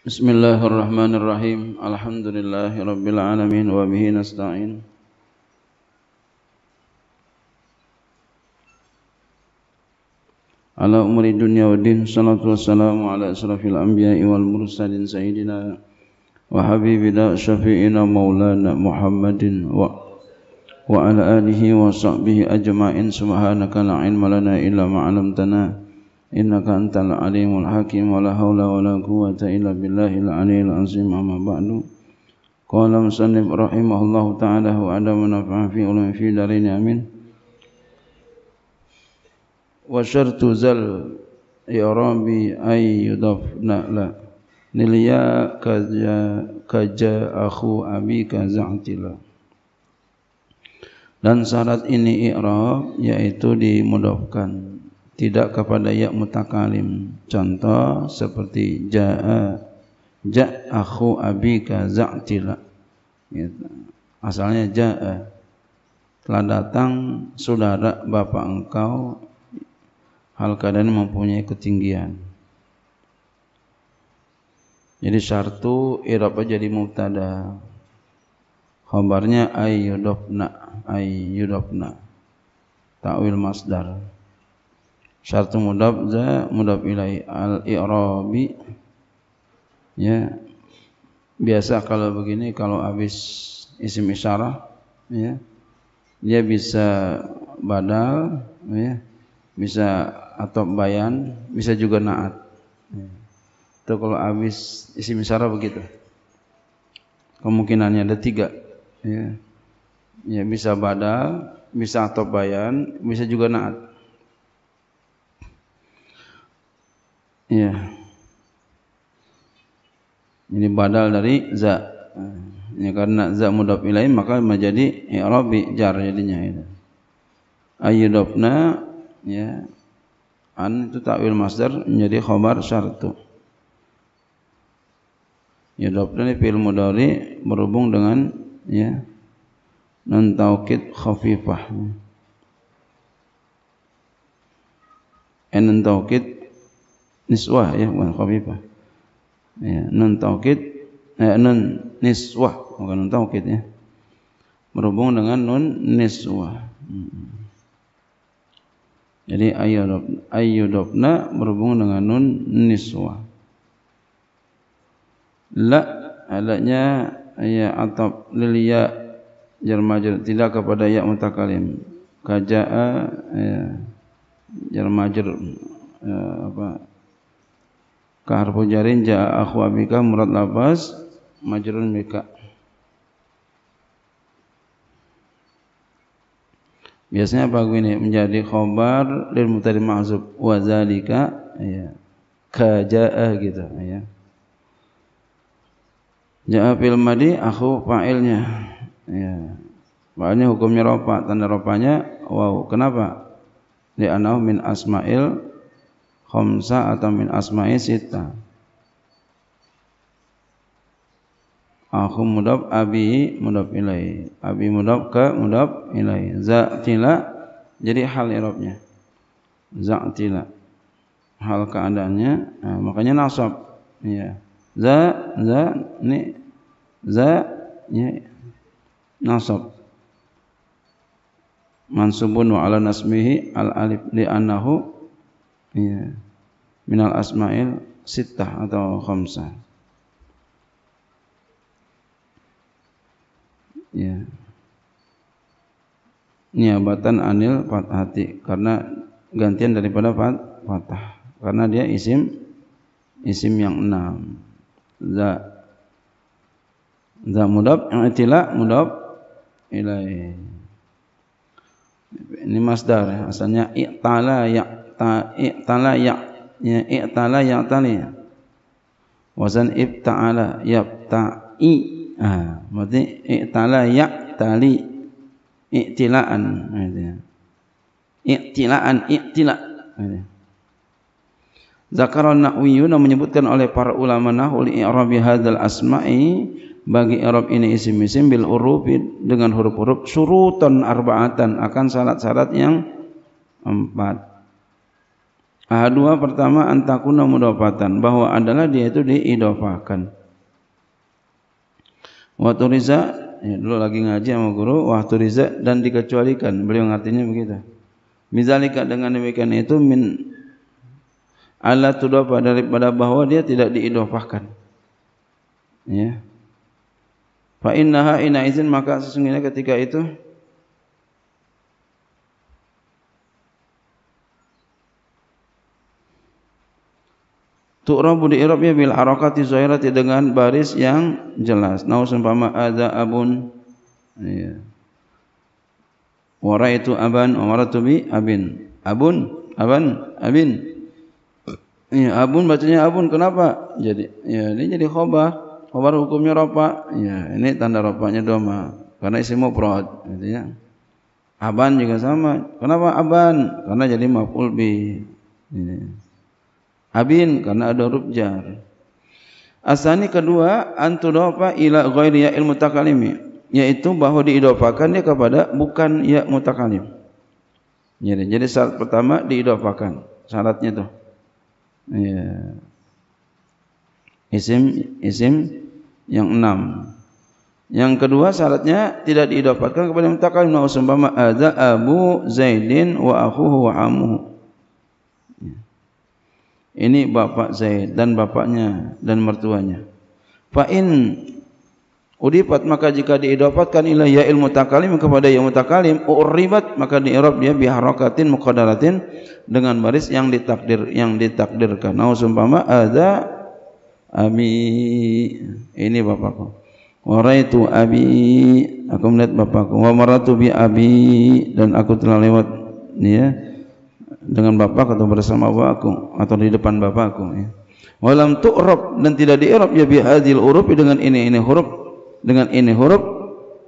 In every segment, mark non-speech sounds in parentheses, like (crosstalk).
بسم الله الرحمن الرحيم الحمد لله رب العالمين وبه نستعين على أمر الدنيا والدين الصلاة والسلام على أشرف الأنبياء والمرسلين سيدنا وحبيبنا شفيعنا مولانا محمد و وعلى آله وصحبه أجمعين سبحانك لا علم لنا إلا ما علمتنا إنك أنت العليم الحكيم ولا حول ولا قوة إلا بالله العلي العظيم أما بعد قال مسلم رحمه الله تعالى وعلى نفع في علم في دارين آمين وشرط زل ربي أي يضف لا نليا كجا, كجا أخو أبيك زعتلا dan syarat ini i'rab yaitu dimudofkan tidak kepada yang mutakalim contoh seperti ja'a ja' akhu abika za'tila ya, asalnya ja'a telah datang saudara bapak engkau hal keadaan mempunyai ketinggian jadi syartu irabah jadi mubtada khabarnya ayyudofna ayyudofna ta'wil masdar syartu mudab za mudab ilai al i'rabi ya biasa kalau begini kalau habis isim isyarah ya dia bisa badal ya bisa atau bayan bisa juga naat ya. itu kalau habis isim isyarah begitu kemungkinannya ada tiga ya ya bisa badal bisa atau bayan bisa juga naat Ya. Ini badal dari za. Ini ya, karena za mudhaf ilai maka menjadi i'rab jar jadinya itu. Ayyudabna ya. An itu takwil masdar menjadi khabar syartu. Yudabna ini fi'il mudhari berhubung dengan ya non taukid khafifah. En ya, taukid niswah ya bukan khafifah ya nun taukid ya, nun niswah bukan nun taukid ya berhubung dengan nun niswah hmm. jadi ayyudob ayyudobna berhubung dengan nun niswah la alatnya ya atap lilia ya, jermajer tidak kepada ya mutakalim kajaa ya, jermajer ya, apa Karpu jarin ja akhwa bika murad lafaz majrun bika. Biasanya apa ini menjadi khobar lil mutari mahzub wa zalika ya. Kaja'a gitu ya. Ja'a fil madi aku fa'ilnya. Ya. Fa'ilnya hukumnya rofa, tanda rofanya wow. Kenapa? Li anahu min asma'il khamsa atau min asma'i sita Aku mudab abi mudab ilai abi mudab ke mudab ilai zatila jadi hal irobnya zatila hal keadaannya nah, makanya nasab ya za za ni za ya nasab mansubun wa ala nasmihi al alif li annahu Ya. Minal asma'il sitah atau khamsah. Ya. Niabatan anil fathati karena gantian daripada fat fatah karena dia isim isim yang enam. Za za mudab yang itila mudab ilai ini masdar ya, asalnya i'tala ya i'tala ya, ya i'tala ya tali wazan ibta'ala yabta'i ah berarti i'tala ya tali i'tilaan i'tilaan i'tila Zakaran Nawiyuna menyebutkan oleh para ulama nahul li i'rab hadzal asma'i bagi i'rab ini isim-isim bil urufi dengan huruf-huruf syurutan arba'atan akan syarat-syarat yang empat. Dua pertama antakuna mudofatan bahwa adalah dia itu diidofakan. Waktu riza, ya dulu lagi ngaji sama guru, waktu riza dan dikecualikan. Beliau ngartinya begitu. Mizalika dengan demikian itu min ala tudofa daripada bahwa dia tidak diidofakan. Ya. Fa innaha ina izin maka sesungguhnya ketika itu Tu'rabu di Arab ya bil harakati zahirati dengan baris yang jelas. Nau sumpama ada abun. Wara itu aban wara tu bi abin. Abun, aban, abin. Ya, abun bacanya abun kenapa? Jadi ya ini jadi khobar. Khobar hukumnya rafa. Ya, ini tanda rafanya doma karena isim mufrad ya. Aban juga sama. Kenapa aban? Karena jadi maf'ul bi. Ya. Abin karena ada huruf jar. Asani kedua antudofa ila ghairi ya'il mutakalimi yaitu bahwa diidofakan dia kepada bukan ya mutakalim. Jadi, jadi syarat pertama diidofakan syaratnya tu. Ya. Isim isim yang enam. Yang kedua syaratnya tidak diidofakan kepada mutakalim. Nah, sumpama ada Abu Zaidin wa akhuhu wa amuhu. Ini bapak Zaid dan bapaknya dan mertuanya. Fa in udifat maka jika diidopatkan ila ya ilmu takalim kepada ya mutakalim uribat maka diirab dia bi harakatin muqaddaratin dengan baris yang ditakdir yang ditakdirkan. Nah, sumpama ada abi ini bapakku. Waraitu abi aku melihat bapakku. Wa maratu bi abi dan aku telah lewat ya dengan bapak atau bersama bapakku atau di depan bapakku ya. Walam tu'rab dan tidak di'rab ya bihadil huruf dengan ini-ini huruf dengan ini huruf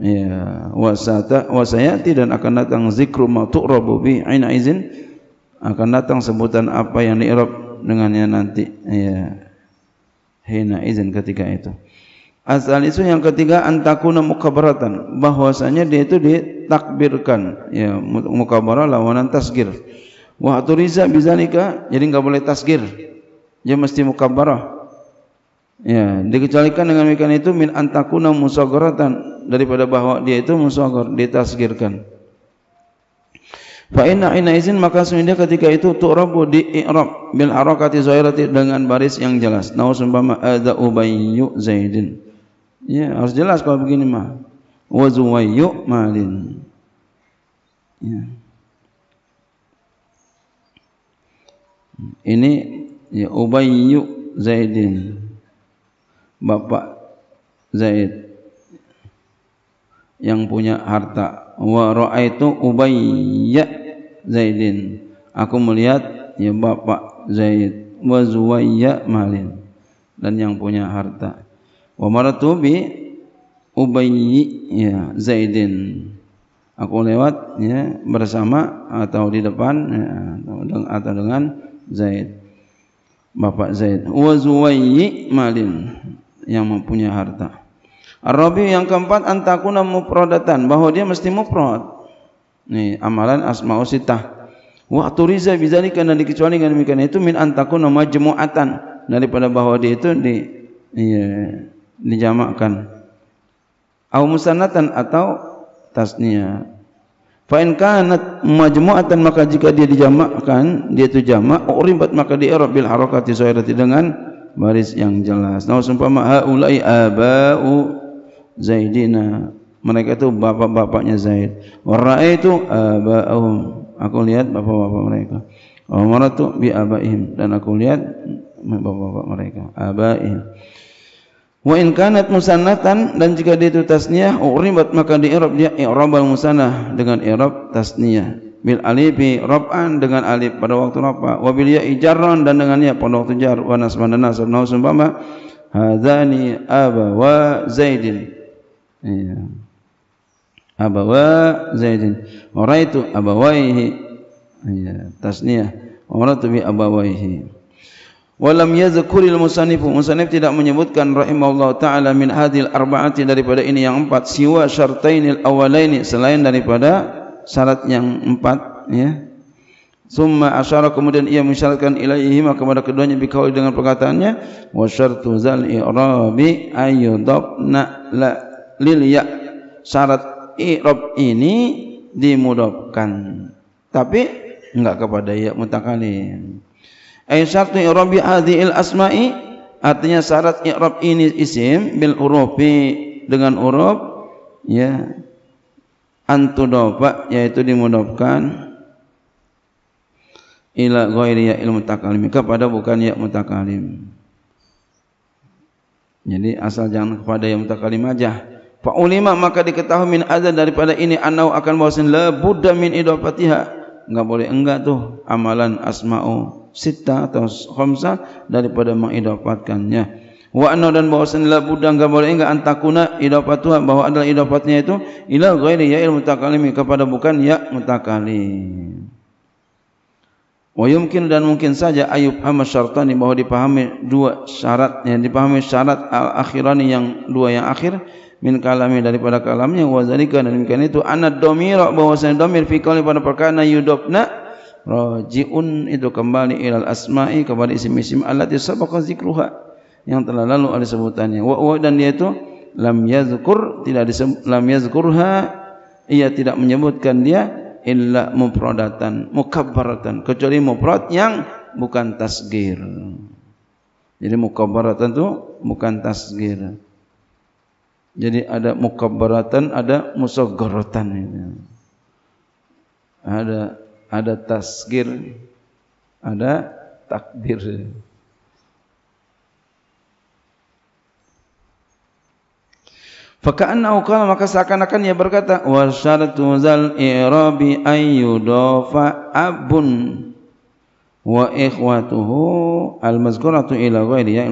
ya wasata wasayati dan akan datang zikru ma tu'rabu bi aina izin akan datang sebutan apa yang di'rab dengannya nanti ya hina izin ketika itu asal itu yang ketiga antakuna mukabaratan bahwasanya dia itu ditakbirkan ya mukabara lawan tasgir Wa aturiza bizalika, jadi enggak boleh tasgir. Dia mesti mukabbarah. Ya, dikecualikan dengan mikan itu min antakuna musagharatan daripada bahwa dia itu musagar, ditasgirkan. Fa inna inna izin maka sunnah ketika itu tu'rabu di i'rab bil harakati zahirati dengan baris yang jelas. Nau sumpama adza ubayyu zaidin. Ya, harus jelas kalau begini mah. Wa zuwayyu malin. Ya. ini ya, Ubay Zaidin bapak Zaid yang punya harta wa raaitu Ubayya Zaidin aku melihat ya bapak Zaid wa Zuwayya malin dan yang punya harta wa maratu bi ya Zaidin aku lewat ya bersama atau di depan ya, atau dengan Zaid bapak Zaid wa zuwayyi malin yang mempunyai harta Ar-Rabi yang keempat antakuna mufradatan Bahawa dia mesti mufrad nih amalan asma'u sitah wa turiza bizalika dan dikecuali dengan demikian itu min antakuna majmu'atan daripada bahawa dia itu di iya dijamakkan Aumusanatan atau tasniyah Fa in kanat majmu'atan maka jika dia dijamakkan, dia itu jamak, urimat maka di irab bil harakati sayrati dengan baris yang jelas. Nah, umpama haula'i aba'u Zaidina. Mereka itu bapak-bapaknya Zaid. Wa ra'aitu aba'ahum. Aku lihat bapak-bapak mereka. Wa maratu bi aba'ihim dan aku lihat bapak-bapak mereka. Aba'ihim. Wa in kanat musannatan dan jika dia itu tasniyah urimat maka di i'rab dia al musannah dengan i'rab tasniyah bil alifi rab'an dengan alif pada waktu rafa wa bil ya'i jarran dan dengan ya pada waktu jar wa nasb dan nasb nau sumpama hadani aba wa zaidin iya aba wa zaidin uraitu abawaihi iya tasniyah umratu bi abawaihi Walam yadhkuril musannifu musannif tidak menyebutkan rahimallahu taala min hadhil arba'ati daripada ini yang empat siwa syartainil awalaini selain daripada syarat yang empat ya. Summa asyara kemudian ia mengisyaratkan ilaihi maka kepada keduanya bikaul dengan perkataannya wa syartu zal i'rabi ayudabna la lil ya syarat i'rab ini dimudabkan tapi enggak kepada ya mutakallim ay syartu i'rabi hadhihi al-asma'i artinya syarat i'rab ini isim bil urufi dengan uruf ya antudofa yaitu dimudofkan ila ghairi ya ilmu takalim kepada bukan ya mutakalim jadi asal jangan kepada ya mutakalim aja fa ulima maka diketahui min azan daripada ini annau akan bahwasan la budda min idafatiha enggak boleh enggak tuh amalan asma'u sita atau khamsa daripada mengidapatkannya wa anna dan bahwasanya la budang gambar boleh enggak antakuna idafatuha bahwa adalah idafatnya itu ila ghairi ilmu takalimi kepada bukan ya mutakallim wa yumkin dan mungkin saja ayub amma syartani bahwa dipahami dua syarat yang dipahami syarat al akhirani yang dua yang akhir min kalami daripada kalamnya wa zalika dan demikian itu anad domir bahwasanya domir fi qali pada perkara yudopna. Rajiun itu kembali ilal asma'i kepada isim-isim Allah yang sabaqa zikruha yang telah lalu oleh sebutannya. Wa wa dan dia itu lam yazkur tidak disebut lam yazkurha ia tidak menyebutkan dia illa mufradatan mukabbaratan kecuali mufrad yang bukan tasghir. Jadi mukabbaratan itu bukan tasghir. Jadi ada mukabbaratan, ada musaggaratan ini. Ada ada tasgir, ada takdir. Fakahan awal maka seakan-akan ia berkata, wasyaratu zal irabi ayyudofa abun wa ikhwatuhu al mazkuratu ila ghairi ya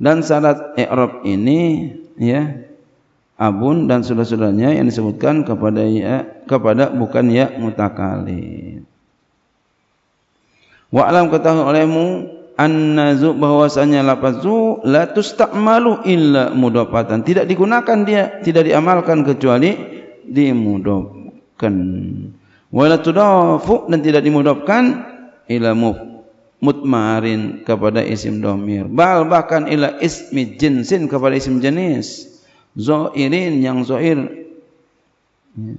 dan syarat i'rab ini ya abun dan saudara-saudaranya yang disebutkan kepada ya, kepada bukan ya mutakalim. Wa alam ketahui olehmu anna zu bahwasanya lafaz zu la tustamalu illa mudopatan. tidak digunakan dia tidak diamalkan kecuali dimudopkan. wa la tudafu dan tidak dimudafkan ila mutmarin kepada isim domir bal bahkan ila ismi jinsin kepada isim jenis zahirin yang zahir ya.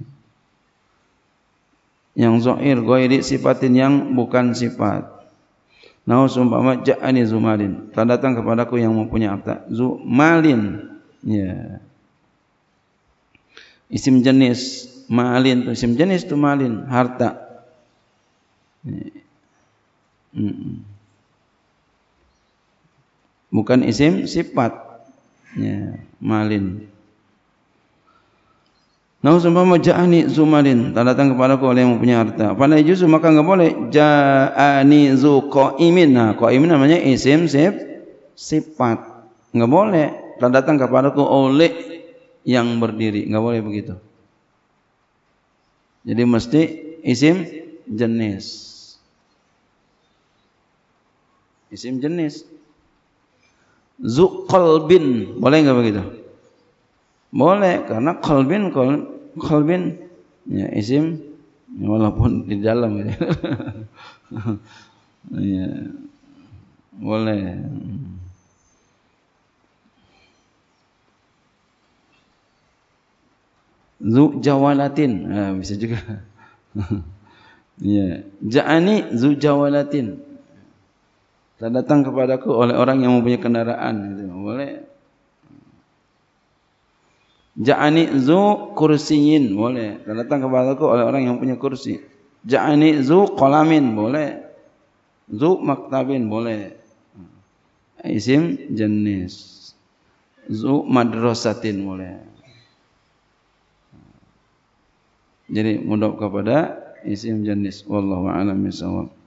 yang zahir ghairi sifatin yang bukan sifat nau sumpama ja'ani zumalin telah datang kepadaku yang mempunyai akta zumalin ya isim jenis malin tu, isim jenis tu malin harta ya. bukan isim sifat ya, malin. Nau sumpah majani zumalin Tidak datang kepada aku oleh yang punya harta. Pada juzu maka enggak boleh jaani zu imin. Nah, imin namanya isim sif, sifat. Enggak boleh Tidak datang kepada aku oleh yang berdiri. Enggak boleh begitu. Jadi mesti isim jenis. Isim jenis zuqalbin boleh enggak begitu boleh karena qalbin qalbin ya isim ya, walaupun di dalam ya. (laughs) ya. boleh zu jawalatin ya, ah, bisa juga (laughs) ya ja'ani zu jawalatin telah datang kepada kepadaku oleh orang yang mempunyai kendaraan itu boleh ja'ani zu kursiyin boleh telah datang kepada kepadaku oleh orang yang mempunyai kursi ja'ani zu kolamin, boleh zu maktabin boleh isim jenis zu madrasatin boleh jadi mudah kepada isim jenis wallahu a'lam bissawab